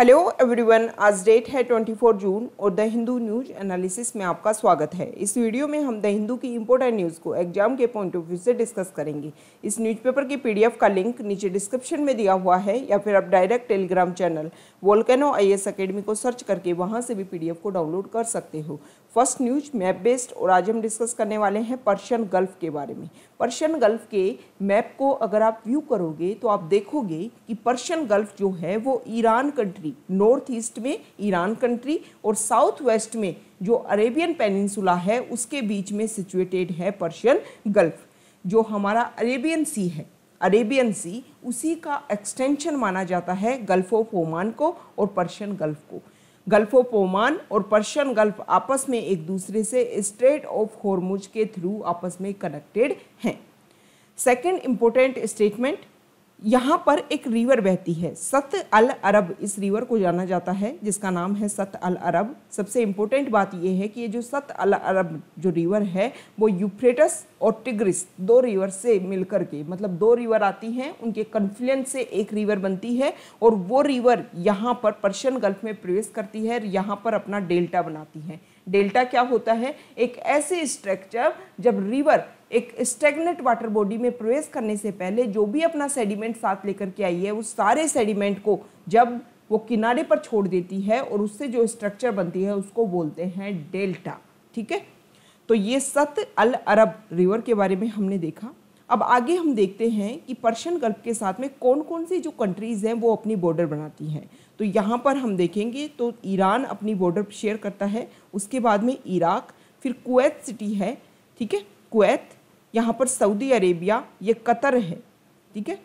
hello everyone आज date है 24 जून और द हिंदू न्यूज एनालिसिस में आपका स्वागत है इस वीडियो में हम द हिंदू की इम्पोर्टेंट न्यूज़ को एग्जाम के पॉइंट ऑफ व्यू से डिस्कस करेंगे इस न्यूज़पेपर की पीडीएफ का लिंक नीचे डिस्क्रिप्शन में दिया हुआ है या फिर आप direct telegram channel volcano I S academy को सर्च करके वहाँ से भी पी को डाउनलोड कर सकते हो फर्स्ट न्यूज मैप बेस्ड और आज हम डिस्कस करने वाले हैं पर्शियन गल्फ़ के बारे में पर्शियन गल्फ़ के मैप को अगर आप व्यू करोगे तो आप देखोगे कि पर्शियन गल्फ़ जो है वो ईरान कंट्री नॉर्थ ईस्ट में ईरान कंट्री और साउथ वेस्ट में जो अरेबियन पेनिनसुला है उसके बीच में सिचुएटेड है पर्शियन गल्फ़ जो हमारा अरेबियन सी है अरेबियन सी उसी का एक्सटेंशन माना जाता है गल्फ़ ऑफ ओमान को और पर्शियन गल्फ़ को गल्फ ऑफ ओमान और पर्शियन गल्फ आपस में एक दूसरे से स्ट्रेट ऑफ होरमुज के थ्रू आपस में कनेक्टेड हैं सेकेंड इम्पोर्टेंट स्टेटमेंट यहाँ पर एक रिवर बहती है सत अल अरब इस रिवर को जाना जाता है जिसका नाम है सत अल अरब सबसे इम्पोर्टेंट बात यह है कि ये जो सत अल अरब जो रिवर है वो यूफ्रेटस और टिग्रिस दो रिवर से मिलकर के मतलब दो रिवर आती हैं उनके कन्फ्लुएंस से एक रिवर बनती है और वो रिवर यहाँ पर पर्शियन गल्फ में प्रवेश करती है और यहाँ पर अपना डेल्टा बनाती है डेल्टा क्या होता है एक ऐसे स्ट्रक्चर जब रिवर एक स्टेगनेट वाटर बॉडी में प्रवेश करने से पहले जो भी अपना सेडिमेंट साथ लेकर के आई है उस सारे सेडिमेंट को जब वो किनारे पर छोड़ देती है और उससे जो स्ट्रक्चर बनती है उसको बोलते हैं डेल्टा ठीक है तो ये सत अल अरब रिवर के बारे में हमने देखा अब आगे हम देखते हैं कि पर्शियन गल्प के साथ में कौन कौन सी जो कंट्रीज़ हैं वो अपनी बॉर्डर बनाती हैं तो यहाँ पर हम देखेंगे तो ईरान अपनी बॉर्डर शेयर करता है उसके बाद में इराक फिर कुवैत सिटी है ठीक है कुवैत यहाँ पर सऊदी अरेबिया ये कतर है ठीक है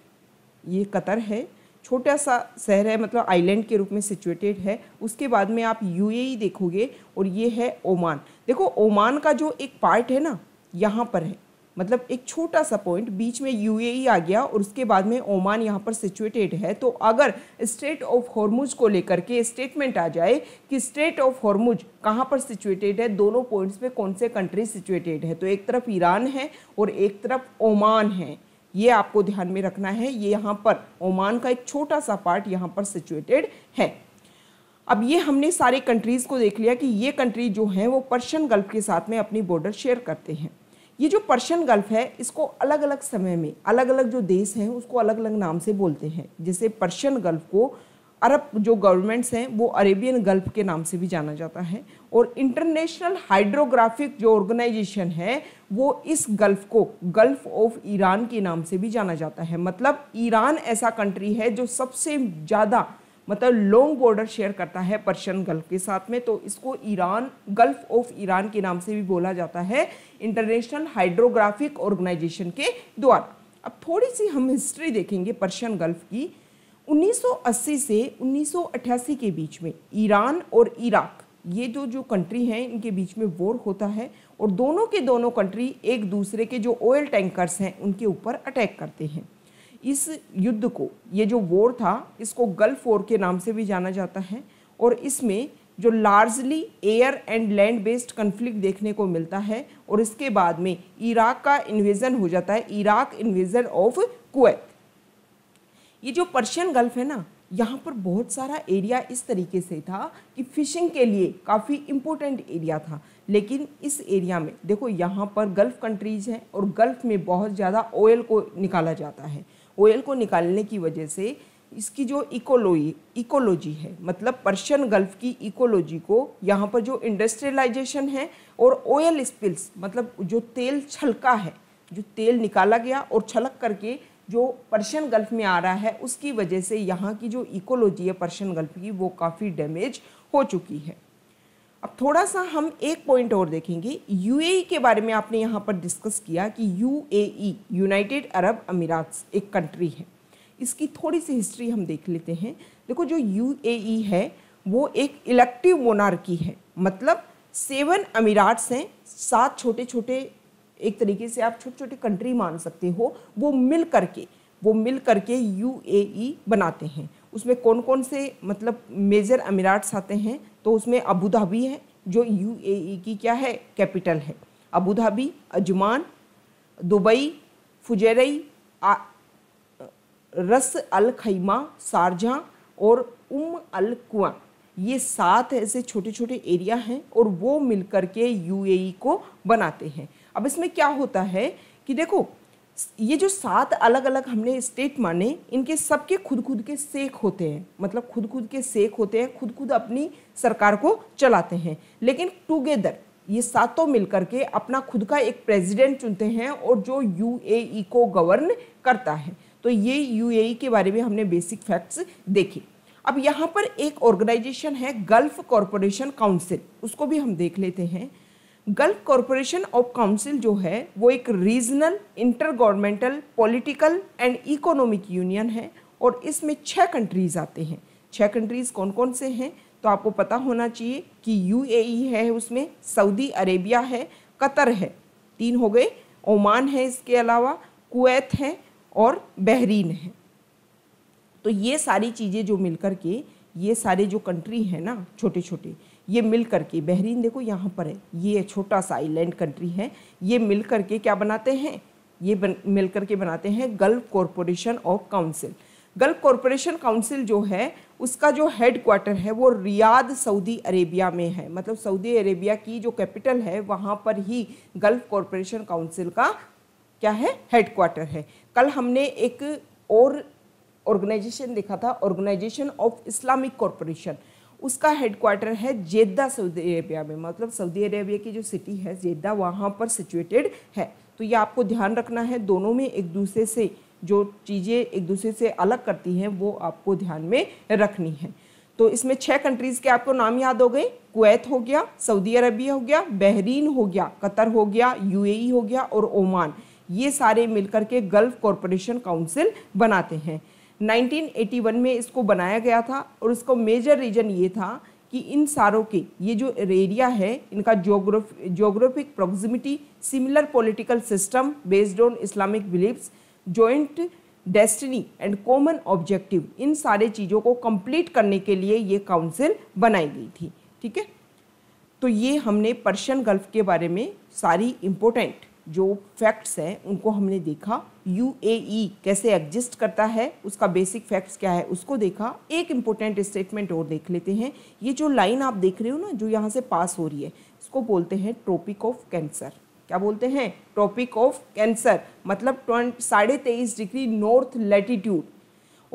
ये कतर है छोटा सा शहर है मतलब आइलैंड के रूप में सिचुएटेड है उसके बाद में आप यूएई e देखोगे और ये है ओमान देखो ओमान का जो एक पार्ट है ना यहाँ पर है मतलब एक छोटा सा पॉइंट बीच में यूएई e आ गया और उसके बाद में ओमान यहाँ पर सिचुएटेड है तो अगर स्टेट ऑफ हॉर्मुज को लेकर के स्टेटमेंट आ जाए कि स्टेट ऑफ हॉर्मुज कहाँ पर सिचुएटेड है दोनों पॉइंट्स पे कौन से कंट्री सिचुएटेड है तो एक तरफ ईरान है और एक तरफ ओमान है ये आपको ध्यान में रखना है ये यहाँ पर ओमान का एक छोटा सा पार्ट यहाँ पर सिचुएटेड है अब ये हमने सारे कंट्रीज़ को देख लिया कि ये कंट्री जो हैं वो पर्शियन गल्फ के साथ में अपनी बॉर्डर शेयर करते हैं ये जो पर्शियन गल्फ है इसको अलग अलग समय में अलग अलग जो देश हैं उसको अलग अलग नाम से बोलते हैं जैसे पर्शियन गल्फ को अरब जो गवर्नमेंट्स हैं वो अरेबियन गल्फ के नाम से भी जाना जाता है और इंटरनेशनल हाइड्रोग्राफिक जो ऑर्गेनाइजेशन है वो इस गल्फ को गल्फ ऑफ ईरान के नाम से भी जाना जाता है मतलब ईरान ऐसा कंट्री है जो सबसे ज़्यादा मतलब लॉन्ग बॉर्डर शेयर करता है पर्शियन गल्फ के साथ में तो इसको ईरान गल्फ ऑफ ईरान के नाम से भी बोला जाता है इंटरनेशनल हाइड्रोग्राफिक ऑर्गेनाइजेशन के द्वारा अब थोड़ी सी हम हिस्ट्री देखेंगे पर्शियन गल्फ की 1980 से 1988 के बीच में ईरान और इराक ये जो जो कंट्री हैं इनके बीच में वॉर होता है और दोनों के दोनों कंट्री एक दूसरे के जो ऑयल टैंकर्स हैं उनके ऊपर अटैक करते हैं इस युद्ध को ये जो वॉर था इसको गल्फ वॉर के नाम से भी जाना जाता है और इसमें जो largely air and land based conflict देखने को मिलता है और इसके बाद में इराक का इन्वेजन हो जाता है इराक इन्वेजन ऑफ कुवैत ये जो पर्शियन गल्फ है ना यहाँ पर बहुत सारा एरिया इस तरीके से था कि फिशिंग के लिए काफ़ी इम्पोर्टेंट एरिया था लेकिन इस एरिया में देखो यहाँ पर गल्फ़ कंट्रीज़ हैं और गल्फ़ में बहुत ज़्यादा ऑयल को निकाला जाता है ऑयल को निकालने की वजह से इसकी जो इकोलोई इकोलॉजी है मतलब पर्शियन गल्फ की इकोलॉजी को यहाँ पर जो इंडस्ट्रियलाइजेशन है और ऑयल स्पिल्स मतलब जो तेल छलका है जो तेल निकाला गया और छलक करके जो पर्शियन गल्फ में आ रहा है उसकी वजह से यहाँ की जो इकोलॉजी है पर्शियन गल्फ की वो काफ़ी डैमेज हो चुकी है अब थोड़ा सा हम एक पॉइंट और देखेंगे यूएई e के बारे में आपने यहाँ पर डिस्कस किया कि यूएई यूनाइटेड अरब अमीरात एक कंट्री है इसकी थोड़ी सी हिस्ट्री हम देख लेते हैं देखो जो यूएई e है वो एक इलेक्टिव मोनार्की है मतलब सेवन अमीराट्स हैं सात छोटे छोटे एक तरीके से आप छोटे छोटे कंट्री मान सकते हो वो मिल करके वो मिल करके यू e बनाते हैं उसमें कौन कौन से मतलब मेजर अमीराट्स आते हैं तो उसमें अबू धाबी है जो यूएई e की क्या है कैपिटल है Abu Dhabi Ajman Dubai Fujairah Ras al खैमा शारजहाँ और उम अल कुआ ये सात ऐसे छोटे छोटे एरिया हैं और वो मिलकर के यूएई e को बनाते हैं अब इसमें क्या होता है कि देखो ये जो सात अलग अलग हमने स्टेट माने इनके सबके खुद खुद के सेख होते हैं मतलब खुद खुद के सेख होते हैं खुद खुद अपनी सरकार को चलाते हैं लेकिन टुगेदर ये सातों मिलकर के अपना खुद का एक प्रेसिडेंट चुनते हैं और जो यूएई e को गवर्न करता है तो ये यूएई e के बारे में हमने बेसिक फैक्ट्स देखे अब यहाँ पर एक ऑर्गेनाइजेशन है गल्फ कॉरपोरेशन काउंसिल उसको भी हम देख लेते हैं गल्फ कॉरपोरेशन ऑफ काउंसिल जो है वो एक regional intergovernmental political and economic union है और इसमें छः कंट्रीज़ आते हैं छः कंट्रीज़ कौन कौन से हैं तो आपको पता होना चाहिए कि यू e है उसमें सऊदी अरेबिया है कतर है तीन हो गए ओमान है इसके अलावा कुवैत है और बहरीन है तो ये सारी चीज़ें जो मिलकर के ये सारे जो कंट्री हैं ना छोटे छोटे ये मिल करके बहरीन देखो यहाँ पर है ये छोटा सा आइलैंड कंट्री है ये मिल करके क्या बनाते हैं ये बन, मिल करके बनाते हैं गल्फ कॉरपोरेशन और काउंसिल गल्फ कॉरपोरेशन काउंसिल जो है उसका जो हेड क्वार्टर है वो रियाद सऊदी अरेबिया में है मतलब सऊदी अरेबिया की जो कैपिटल है वहाँ पर ही गल्फ कॉरपोरेशन काउंसिल का क्या है हेड क्वार्टर है कल हमने एक और ऑर्गेनाइजेशन देखा था ऑर्गेनाइजेशन ऑफ इस्लामिक कॉरपोरेशन उसका हेडक्वार्टर है जेद्दा सऊदी अरेबिया में मतलब सऊदी अरेबिया की जो सिटी है जेद्दा वहाँ पर सिचुएटेड है तो ये आपको ध्यान रखना है दोनों में एक दूसरे से जो चीज़ें एक दूसरे से अलग करती हैं वो आपको ध्यान में रखनी है तो इसमें छः कंट्रीज़ के आपको नाम याद हो गए कुवैत हो गया सऊदी अरबिया हो गया बहरीन हो गया कतर हो गया यूएई हो गया और ओमान ये सारे मिलकर के गल्फ़ कॉरपोरेशन काउंसिल बनाते हैं 1981 में इसको बनाया गया था और इसको मेजर रीजन ये था कि इन सारों के ये जो एरिया है इनका geographic geographic proximity similar political system based on Islamic believes joint destiny and common objective इन सारे चीज़ों को कंप्लीट करने के लिए ये काउंसिल बनाई गई थी ठीक है तो ये हमने पर्शियन गल्फ के बारे में सारी इम्पोर्टेंट जो फैक्ट्स हैं उनको हमने देखा ई e कैसे एग्जिस्ट करता है उसका बेसिक फैक्ट्स क्या है उसको देखा एक इम्पोर्टेंट स्टेटमेंट और देख लेते हैं ये जो लाइन आप देख रहे हो ना जो यहाँ से पास हो रही है इसको बोलते हैं ट्रॉपिक ऑफ कैंसर क्या बोलते हैं ट्रॉपिक ऑफ कैंसर मतलब साढ़े तेईस डिग्री नॉर्थ लेटीट्यूड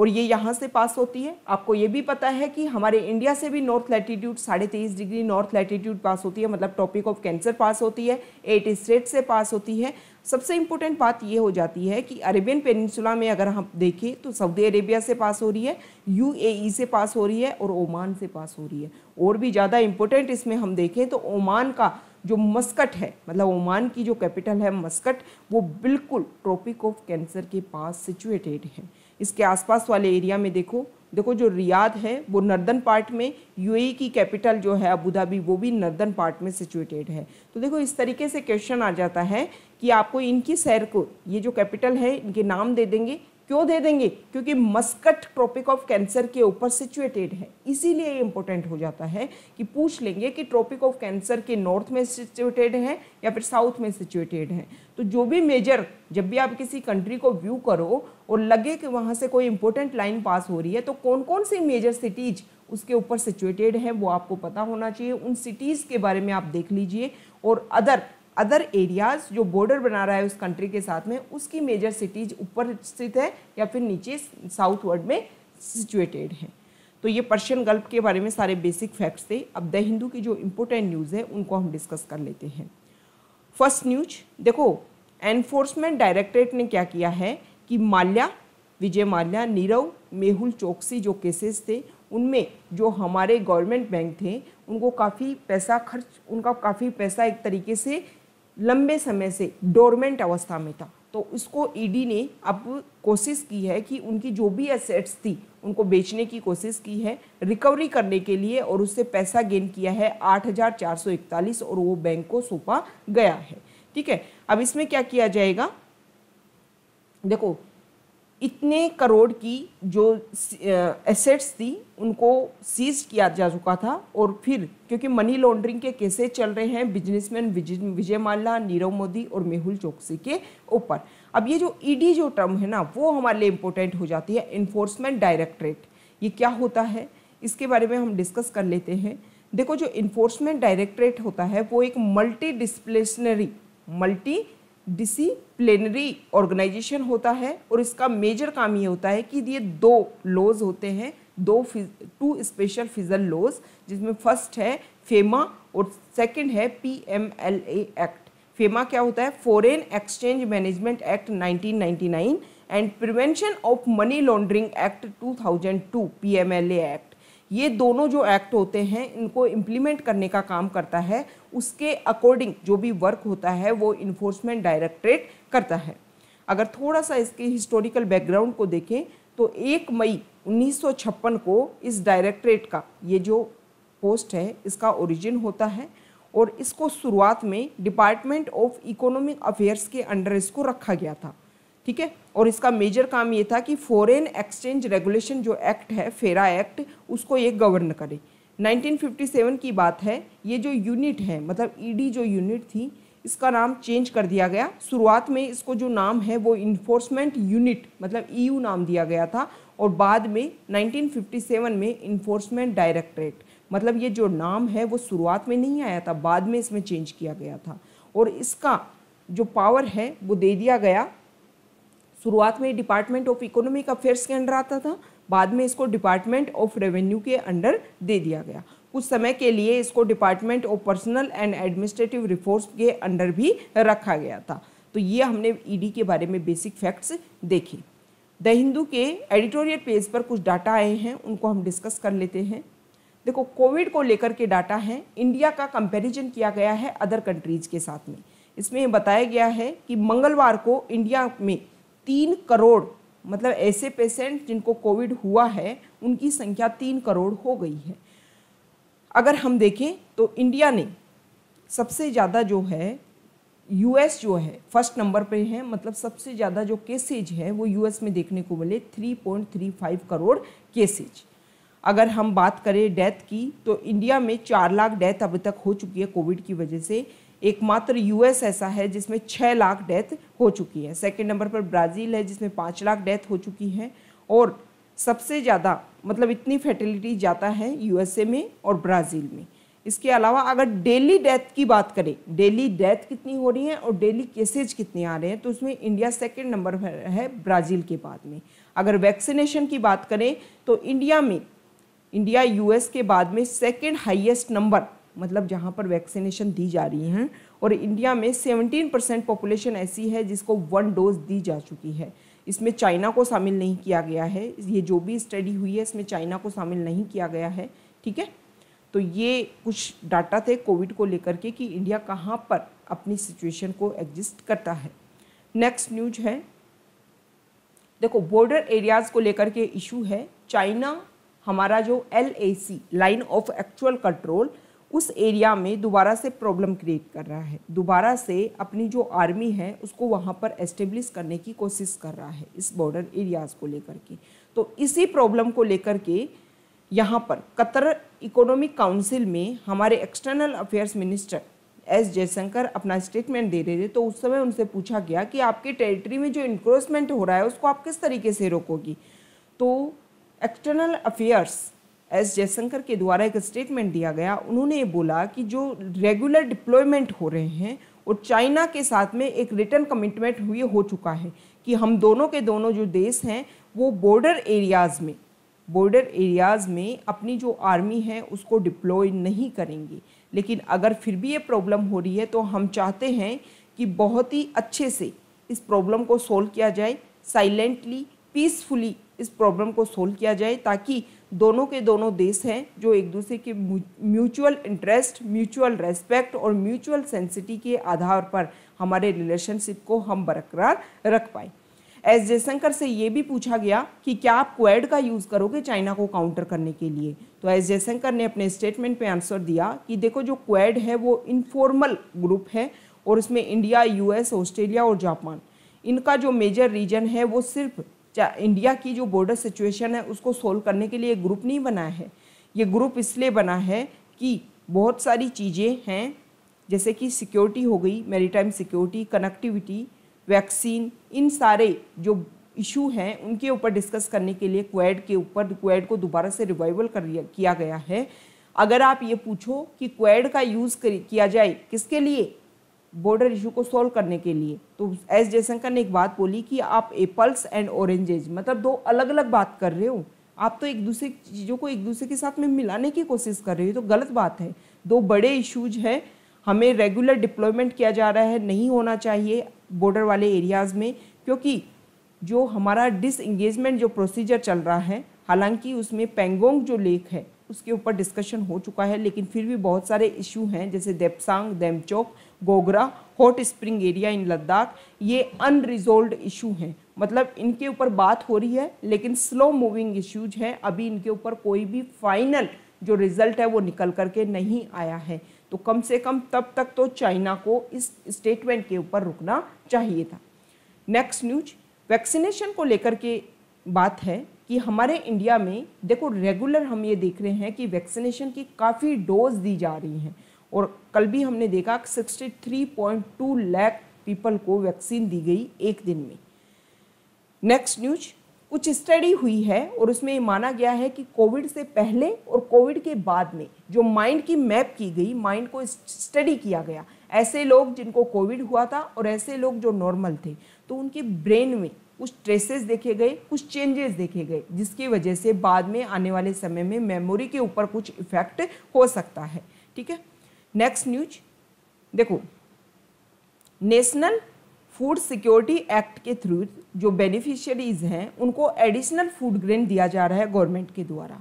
और ये यहाँ से पास होती है आपको ये भी पता है कि हमारे इंडिया से भी नॉर्थ लैटिट्यूड साढ़े तेईस डिग्री नॉर्थ लैटीट्यूड पास होती है मतलब टॉपिक ऑफ कैंसर पास होती है एट स्टेट से पास होती है सबसे इम्पोर्टेंट बात ये हो जाती है कि अरेबियन पेनिनसुला में अगर हम देखें तो सऊदी अरेबिया से पास हो रही है यू e से पास हो रही है और ओमान से पास हो रही है और भी ज़्यादा इम्पोर्टेंट इसमें हम देखें तो ओमान का जो मस्कट है मतलब ओमान की जो कैपिटल है मस्कट वो बिल्कुल ट्रॉपिक ऑफ कैंसर के पास सिचुएटेड है इसके आसपास वाले एरिया में देखो देखो जो रियाद है वो नर्दन पार्ट में यूएई की कैपिटल जो है अबू धाबी वो भी नर्दन पार्ट में सिचुएटेड है तो देखो इस तरीके से क्वेश्चन आ जाता है कि आपको इनकी सैर को ये जो कैपिटल है इनके नाम दे देंगे क्यों दे देंगे क्योंकि मस्कट ट्रॉपिक ऑफ कैंसर के ऊपर सिचुएटेड है इसीलिए इंपॉर्टेंट हो जाता है कि पूछ लेंगे कि ट्रॉपिक ऑफ कैंसर के नॉर्थ में सिचुएटेड है या फिर साउथ में सिचुएटेड है तो जो भी मेजर जब भी आप किसी कंट्री को व्यू करो और लगे कि वहाँ से कोई इंपॉर्टेंट लाइन पास हो रही है तो कौन कौन सी मेजर सिटीज़ उसके ऊपर सिचुएटेड है वो आपको पता होना चाहिए उन सिटीज़ के बारे में आप देख लीजिए और अदर अदर एरियाज जो बॉर्डर बना रहा है उस कंट्री के साथ में उसकी मेजर सिटीज ऊपर स्थित है या फिर नीचे साउथ वर्ल्ड में सिचुएटेड है तो ये पर्शियन गल्फ के बारे में सारे बेसिक फैक्ट्स थे अब द हिंदू की जो इम्पोर्टेंट न्यूज़ है उनको हम डिस्कस कर लेते हैं फर्स्ट न्यूज देखो एनफोर्समेंट डायरेक्टरेट ने क्या किया है कि माल्या विजय माल्या नीरव मेहुल चौकसी जो केसेस थे उनमें जो हमारे गवर्नमेंट बैंक थे उनको काफ़ी पैसा खर्च उनका काफ़ी पैसा एक तरीके से लंबे समय से डोरमेंट अवस्था में था तो उसको ईडी e ने अब कोशिश की है कि उनकी जो भी एसेट्स थी उनको बेचने की कोशिश की है रिकवरी करने के लिए और उससे पैसा गेन किया है आठ हजार चार सौ इकतालीस और वो बैंक को सौंपा गया है ठीक है अब इसमें क्या किया जाएगा देखो इतने करोड़ की जो एसेट्स थी उनको सीज किया जा चुका था और फिर क्योंकि मनी लॉन्ड्रिंग के केसेस चल रहे हैं बिजनेसमैन विजय माल्ला नीरव मोदी और मेहुल चौकसी के ऊपर अब ये जो ईडी जो टर्म है ना वो हमारे लिए इम्पोर्टेंट हो जाती है इन्फोर्समेंट डायरेक्टरेट ये क्या होता है इसके बारे में हम डिस्कस कर लेते हैं देखो जो इन्फोर्समेंट डायरेक्टरेट होता है वो एक multidisciplinary multidisciplinary organisation होता है और इसका मेजर काम ये होता है कि ये दो लॉज होते हैं दो टू स्पेशल फिजल लॉज जिसमें फर्स्ट है फेमा और सेकंड है पीएमएलए एक्ट फेमा क्या होता है foreign exchange management act 1999 and prevention of money laundering act 2002 PMLA act ये दोनों जो एक्ट होते हैं इनको इम्प्लीमेंट करने का काम करता है उसके अकॉर्डिंग जो भी वर्क होता है वो इन्फोर्समेंट डायरेक्ट्रेट करता है अगर थोड़ा सा इसके हिस्टोरिकल बैकग्राउंड को देखें तो एक मई 1956 को इस डायरेक्ट्रेट का ये जो पोस्ट है इसका ओरिजिन होता है और इसको शुरुआत में डिपार्टमेंट ऑफ इकोनॉमिक अफेयर्स के अंडर इसको रखा गया था ठीक है और इसका मेजर काम ये था कि फॉरेन एक्सचेंज रेगुलेशन जो एक्ट है फेरा एक्ट उसको ये गवर्न करे 1957 की बात है ये जो यूनिट है मतलब ईडी e जो यूनिट थी इसका नाम चेंज कर दिया गया शुरुआत में इसको जो नाम है वो इन्फोर्समेंट यूनिट मतलब ईयू e नाम दिया गया था और बाद में 1957 में इन्फोर्समेंट डायरेक्टरेट मतलब ये जो नाम है वो शुरुआत में नहीं आया था बाद में इसमें चेंज किया गया था और इसका जो पावर है वो दे दिया गया शुरुआत में डिपार्टमेंट ऑफ इकोनॉमिक अफेयर्स के अंडर आता था बाद में इसको डिपार्टमेंट ऑफ रेवेन्यू के अंडर दे दिया गया कुछ समय के लिए इसको department of personnel and administrative reforms के अंडर भी रखा गया था तो ये हमने ईडी e के बारे में बेसिक फैक्ट्स देखे द हिंदू के एडिटोरियल पेज पर कुछ डाटा आए हैं उनको हम डिस्कस कर लेते हैं देखो कोविड को लेकर के डाटा है इंडिया का कंपैरिजन किया गया है अदर कंट्रीज के साथ में इसमें बताया गया है कि मंगलवार को इंडिया में तीन करोड़ मतलब ऐसे पेशेंट जिनको कोविड हुआ है उनकी संख्या तीन करोड़ हो गई है अगर हम देखें तो इंडिया ने सबसे ज़्यादा जो है यूएस जो है फर्स्ट नंबर पे है मतलब सबसे ज़्यादा जो केसेज है वो यूएस में देखने को मिले 3.35 करोड़ केसेज अगर हम बात करें डेथ की तो इंडिया में चार लाख डेथ अभी तक हो चुकी है कोविड की वजह से एकमात्र यूएस ऐसा है जिसमें छः लाख डेथ हो चुकी है सेकंड नंबर पर ब्राज़ील है जिसमें पाँच लाख डेथ हो चुकी है और सबसे ज़्यादा मतलब इतनी फैटिलिटी जाता है यूएसए में और ब्राज़ील में इसके अलावा अगर डेली डेथ की बात करें डेली डेथ कितनी हो रही है और डेली केसेज कितने आ रहे हैं तो उसमें इंडिया सेकंड नंबर पर है ब्राज़ील के बाद में अगर वैक्सीनेशन की बात करें तो इंडिया में इंडिया यूएस के बाद में सेकंड हाईएस्ट नंबर मतलब जहाँ पर वैक्सीनेशन दी जा रही हैं और इंडिया में 17 परसेंट पॉपुलेशन ऐसी है जिसको वन डोज दी जा चुकी है इसमें चाइना को शामिल नहीं किया गया है ये जो भी स्टडी हुई है इसमें चाइना को शामिल नहीं किया गया है ठीक है तो ये कुछ डाटा थे कोविड को लेकर के कि इंडिया कहाँ पर अपनी सिचुएशन को एग्जिस्ट करता है नेक्स्ट न्यूज है देखो बॉर्डर एरियाज़ को लेकर के इशू है चाइना हमारा जो L line of actual control उस एरिया में दोबारा से प्रॉब्लम क्रिएट कर रहा है दोबारा से अपनी जो आर्मी है उसको वहाँ पर एस्टेब्लिश करने की कोशिश कर रहा है इस बॉर्डर एरियाज़ को लेकर के तो इसी प्रॉब्लम को लेकर के यहाँ पर कतर इकोनॉमिक काउंसिल में हमारे external affairs minister S Jaishankar अपना स्टेटमेंट दे रहे थे तो उस समय उनसे पूछा गया कि आपके टेरिटरी में जो इंक्रोचमेंट हो रहा है उसको आप किस तरीके से रोकोगी तो एक्सटर्नल अफेयर्स एस जयशंकर के द्वारा एक स्टेटमेंट दिया गया उन्होंने बोला कि जो रेगुलर डिप्लॉयमेंट हो रहे हैं और चाइना के साथ में एक रिटर्न कमिटमेंट हुए हो चुका है कि हम दोनों के दोनों जो देश हैं वो बॉर्डर एरियाज़ में बॉर्डर एरियाज़ में अपनी जो आर्मी है उसको डिप्लॉय नहीं करेंगे लेकिन अगर फिर भी ये प्रॉब्लम हो रही है तो हम चाहते हैं कि बहुत ही अच्छे से इस प्रॉब्लम को सोल्व किया जाए साइलेंटली पीसफुली इस प्रॉब्लम को सोल्व किया जाए ताकि दोनों के दोनों देश हैं जो एक दूसरे के म्यूचुअल इंटरेस्ट म्यूचुअल रेस्पेक्ट और म्यूचुअल सेंसिटी के आधार पर हमारे रिलेशनशिप को हम बरकरार रख पाए एस जयशंकर से ये भी पूछा गया कि क्या आप क्वेड का यूज़ करोगे चाइना को काउंटर करने के लिए तो एस जयशंकर ने अपने स्टेटमेंट पे आंसर दिया कि देखो जो क्वेड है वो इनफॉर्मल ग्रुप है और इसमें इंडिया यूएस ऑस्ट्रेलिया और जापान इनका जो मेजर रीजन है वो सिर्फ इंडिया की जो बॉर्डर सिचुएशन है उसको सोल्व करने के लिए ग्रुप नहीं बना है ये ग्रुप इसलिए बना है कि बहुत सारी चीज़ें हैं जैसे कि सिक्योरिटी हो गई मेरीटाइम सिक्योरिटी कनेक्टिविटी वैक्सीन इन सारे जो इशू हैं उनके ऊपर डिस्कस करने के लिए क्वैड के ऊपर क्वैड को दोबारा से रिवाइवल कर किया गया है अगर आप ये पूछो कि क्वैड का यूज़ किया जाए किसके लिए बॉर्डर इशू को सॉल्व करने के लिए तो एस जयशंकर ने एक बात बोली कि आप एप्पल्स एंड ऑरेंजेज मतलब दो अलग अलग बात कर रहे हो आप तो एक दूसरे चीज़ों को एक दूसरे के साथ में मिलाने की कोशिश कर रहे हो तो गलत बात है दो बड़े इशूज हैं हमें रेगुलर डिप्लॉयमेंट किया जा रहा है नहीं होना चाहिए बॉर्डर वाले एरियाज़ में क्योंकि जो हमारा डिसंगेजमेंट जो प्रोसीजर चल रहा है हालांकि उसमें पेंगोंग जो लेक है उसके ऊपर डिस्कशन हो चुका है लेकिन फिर भी बहुत सारे इशू हैं जैसे Depsang Demchok Gogra hot spring area in Ladakh ये अनरिजोल्व इशू हैं मतलब इनके ऊपर बात हो रही है लेकिन स्लो मूविंग इश्यूज हैं अभी इनके ऊपर कोई भी फाइनल जो रिजल्ट है वो निकल करके नहीं आया है तो कम से कम तब तक तो चाइना को इस स्टेटमेंट के ऊपर रुकना चाहिए था नेक्स्ट न्यूज वैक्सीनेशन को लेकर के बात है कि हमारे इंडिया में देखो रेगुलर हम ये देख रहे हैं कि वैक्सीनेशन की काफ़ी डोज दी जा रही हैं और कल भी हमने देखा sixty three point two lakh people को वैक्सीन दी गई एक दिन में नेक्स्ट न्यूज कुछ स्टडी हुई है और उसमें ये माना गया है कि कोविड से पहले और कोविड के बाद में जो माइंड की मैप की गई माइंड को स्टडी किया गया ऐसे लोग जिनको कोविड हुआ था और ऐसे लोग जो नॉर्मल थे तो उनके ब्रेन में कुछ ट्रेसेस देखे गए कुछ चेंजेस देखे गए जिसकी वजह से बाद में आने वाले समय में मेमोरी के ऊपर कुछ इफेक्ट हो सकता है ठीक है नेक्स्ट न्यूज देखो नेशनल फूड सिक्योरिटी एक्ट के थ्रू जो बेनिफिशियरीज हैं उनको एडिशनल फूड ग्रेन दिया जा रहा है गवर्नमेंट के द्वारा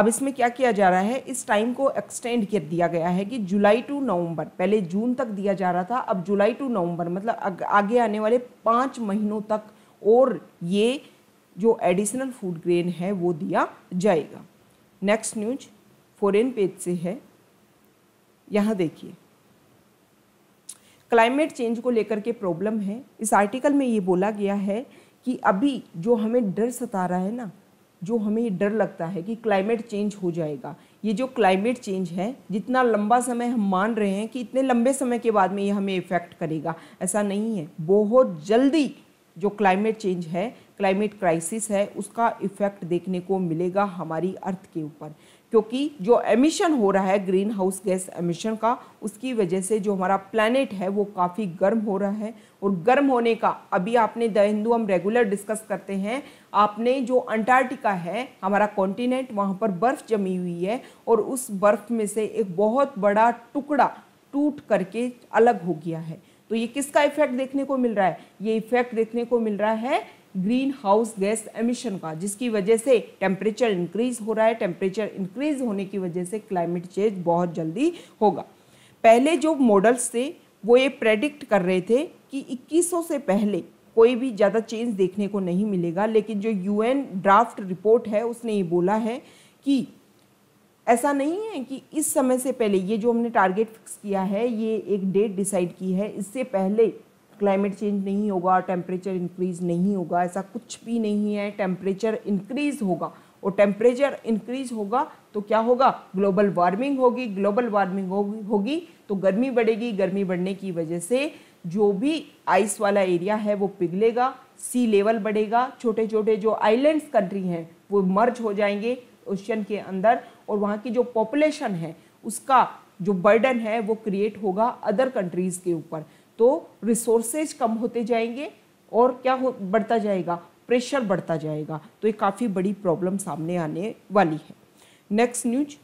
अब इसमें क्या किया जा रहा है इस टाइम को एक्सटेंड कर दिया गया है कि जुलाई टू नवंबर पहले जून तक दिया जा रहा था अब जुलाई टू नवंबर मतलब आगे आने वाले पाँच महीनों तक और ये जो एडिशनल फूड ग्रेन है वो दिया जाएगा नेक्स्ट न्यूज फॉरेन पेज से है यहाँ देखिए क्लाइमेट चेंज को लेकर के प्रॉब्लम है इस आर्टिकल में ये बोला गया है कि अभी जो हमें डर सता रहा है ना जो हमें डर लगता है कि क्लाइमेट चेंज हो जाएगा ये जो क्लाइमेट चेंज है जितना लंबा समय हम मान रहे हैं कि इतने लंबे समय के बाद में ये हमें इफ़ेक्ट करेगा ऐसा नहीं है बहुत जल्दी जो क्लाइमेट चेंज है क्लाइमेट क्राइसिस है उसका इफ़ेक्ट देखने को मिलेगा हमारी अर्थ के ऊपर क्योंकि जो एमिशन हो रहा है ग्रीन हाउस गैस एमिशन का उसकी वजह से जो हमारा प्लानट है वो काफ़ी गर्म हो रहा है और गर्म होने का अभी आपने द हिंदू हम रेगुलर डिस्कस करते हैं आपने जो अंटार्कटिका है हमारा कॉन्टिनेंट वहाँ पर बर्फ़ जमी हुई है और उस बर्फ़ में से एक बहुत बड़ा टुकड़ा टूट करके अलग हो गया है तो ये किसका इफेक्ट देखने को मिल रहा है ये इफेक्ट देखने को मिल रहा है ग्रीन हाउस गैस एमिशन का जिसकी वजह से टेम्परेचर इंक्रीज हो रहा है टेम्परेचर इंक्रीज होने की वजह से क्लाइमेट चेंज बहुत जल्दी होगा पहले जो मॉडल्स थे वो ये प्रेडिक्ट कर रहे थे कि 2100 से पहले कोई भी ज़्यादा चेंज देखने को नहीं मिलेगा लेकिन जो यूएन ड्राफ्ट रिपोर्ट है उसने ये बोला है कि ऐसा नहीं है कि इस समय से पहले ये जो हमने टारगेट फिक्स किया है ये एक डेट डिसाइड की है इससे पहले क्लाइमेट चेंज नहीं होगा टेम्परेचर इंक्रीज़ नहीं होगा ऐसा कुछ भी नहीं है टेम्परेचर इंक्रीज़ होगा और टेम्परेचर इंक्रीज़ होगा तो क्या होगा ग्लोबल वार्मिंग होगी ग्लोबल वार्मिंग होगी तो गर्मी बढ़ेगी गर्मी बढ़ने की वजह से जो भी आइस वाला एरिया है वो पिघलेगा सी लेवल बढ़ेगा छोटे छोटे जो आइलैंड्स कंट्री हैं वो मर्ज हो जाएंगे ओशन के अंदर और वहाँ की जो पॉपुलेशन है उसका जो बर्डन है वो क्रिएट होगा अदर कंट्रीज़ के ऊपर तो रिसोर्सेज कम होते जाएंगे और क्या हो बढ़ता जाएगा प्रेशर बढ़ता जाएगा तो ये काफ़ी बड़ी प्रॉब्लम सामने आने वाली है नेक्स्ट न्यूज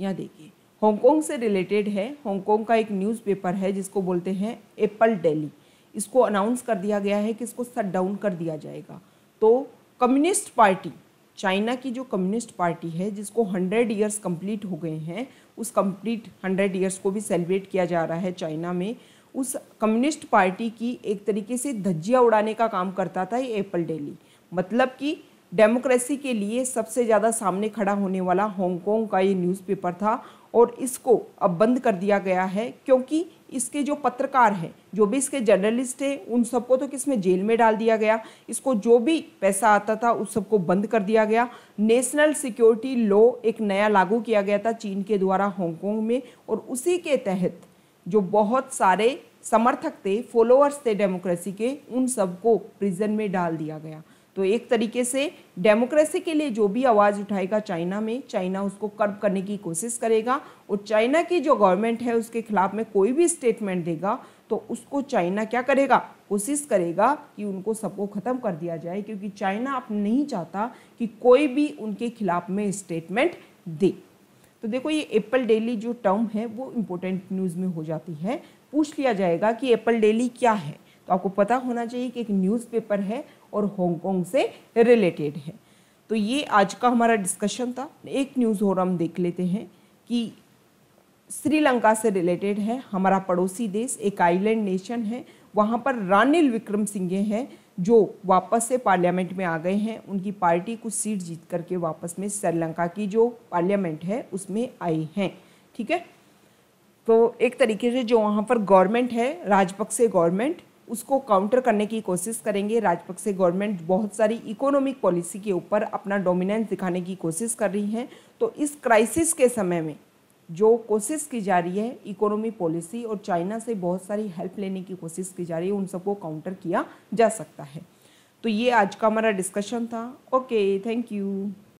यहाँ देखिए हांगकांग से रिलेटेड है हांगकांग का एक न्यूज़पेपर है जिसको बोलते हैं एप्पल डेली इसको अनाउंस कर दिया गया है कि इसको सट डाउन कर दिया जाएगा तो कम्युनिस्ट पार्टी चाइना की जो कम्युनिस्ट पार्टी है जिसको हंड्रेड ईयर्स कंप्लीट हो गए हैं उस कंप्लीट हंड्रेड ईयर्स को भी सेलिब्रेट किया जा रहा है चाइना में उस कम्युनिस्ट पार्टी की एक तरीके से धज्जियाँ उड़ाने का काम करता था ये एप्पल डेली मतलब कि डेमोक्रेसी के लिए सबसे ज़्यादा सामने खड़ा होने वाला हांगकॉन्ग का ये न्यूज़पेपर था और इसको अब बंद कर दिया गया है क्योंकि इसके जो पत्रकार हैं जो भी इसके जर्नलिस्ट हैं उन सबको तो किस में जेल में डाल दिया गया इसको जो भी पैसा आता था उस सबको बंद कर दिया गया नेशनल सिक्योरिटी लॉ एक नया लागू किया गया था चीन के द्वारा हांगकॉन्ग में और उसी के तहत जो बहुत सारे समर्थक थे फॉलोअर्स थे डेमोक्रेसी के उन सबको प्रिजन में डाल दिया गया तो एक तरीके से डेमोक्रेसी के लिए जो भी आवाज़ उठाएगा चाइना में चाइना उसको कर्ब करने की कोशिश करेगा और चाइना की जो गवर्नमेंट है उसके खिलाफ में कोई भी स्टेटमेंट देगा तो उसको चाइना क्या करेगा कोशिश करेगा कि उनको सबको ख़त्म कर दिया जाए क्योंकि चाइना अब नहीं चाहता कि कोई भी उनके खिलाफ में स्टेटमेंट दे तो देखो ये एप्पल डेली जो टर्म है वो इम्पोर्टेंट न्यूज़ में हो जाती है पूछ लिया जाएगा कि एप्पल डेली क्या है तो आपको पता होना चाहिए कि एक न्यूज़पेपर है और हांगकॉन्ग से रिलेटेड है तो ये आज का हमारा डिस्कशन था एक न्यूज़ और हम देख लेते हैं कि श्रीलंका से रिलेटेड है हमारा पड़ोसी देश एक आइलैंड नेशन है वहाँ पर रानिल विक्रम सिंघे हैं जो वापस से पार्लियामेंट में आ गए हैं उनकी पार्टी कुछ सीट जीत करके वापस में श्रीलंका की जो पार्लियामेंट है उसमें आई हैं ठीक है तो एक तरीके से जो वहाँ पर गवर्नमेंट है राजपक्षे गवर्नमेंट उसको काउंटर करने की कोशिश करेंगे राजपक्षे गवर्नमेंट बहुत सारी इकोनॉमिक पॉलिसी के ऊपर अपना डोमिनेंस दिखाने की कोशिश कर रही हैं तो इस क्राइसिस के समय में जो कोशिश की जा रही है इकोनॉमी पॉलिसी और चाइना से बहुत सारी हेल्प लेने की कोशिश की जा रही है उन सबको काउंटर किया जा सकता है तो ये आज का हमारा डिस्कशन था ओके थैंक यू